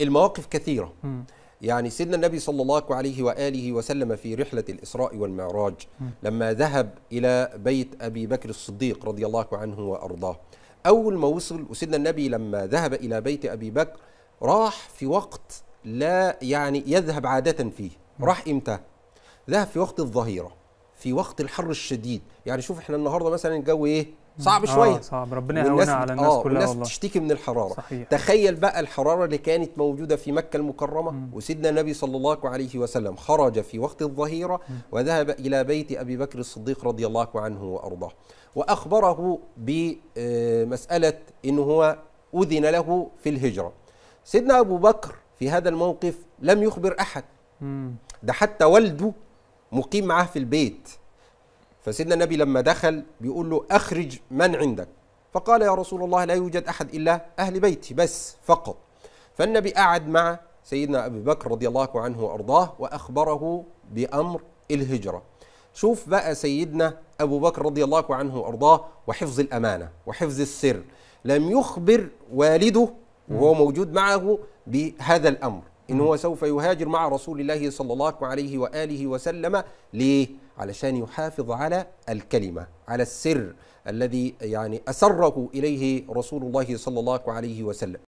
المواقف كثيرة م. يعني سيدنا النبي صلى الله عليه وآله وسلم في رحلة الإسراء والمعراج م. لما ذهب إلى بيت أبي بكر الصديق رضي الله عنه وأرضاه أول ما وصل وسيدنا النبي لما ذهب إلى بيت أبي بكر راح في وقت لا يعني يذهب عادة فيه م. راح إمتى؟ ذهب في وقت الظهيرة في وقت الحر الشديد يعني شوف احنا النهاردة مثلا الجو إيه؟ صعب آه، شويه آه صعب ربنا يهونها على الناس آه كلها والله الناس بتشتكي من الحراره صحيح. تخيل بقى الحراره اللي كانت موجوده في مكه المكرمه مم. وسيدنا النبي صلى الله عليه وسلم خرج في وقت الظهيره مم. وذهب الى بيت ابي بكر الصديق رضي الله عنه وارضاه واخبره بمساله ان هو اذن له في الهجره سيدنا ابو بكر في هذا الموقف لم يخبر احد مم. ده حتى والده مقيم معاه في البيت فسيدنا النبي لما دخل بيقول له أخرج من عندك فقال يا رسول الله لا يوجد أحد إلا أهل بيتي بس فقط فالنبي قعد مع سيدنا أبي بكر رضي الله عنه وأرضاه وأخبره بأمر الهجرة شوف بقى سيدنا أبو بكر رضي الله عنه وأرضاه وحفظ الأمانة وحفظ السر لم يخبر والده وهو موجود معه بهذا الأمر إن هو سوف يهاجر مع رسول الله صلى الله عليه وآله وسلم ليه؟ علشان يحافظ على الكلمة على السر الذي يعني أسره إليه رسول الله صلى الله عليه وسلم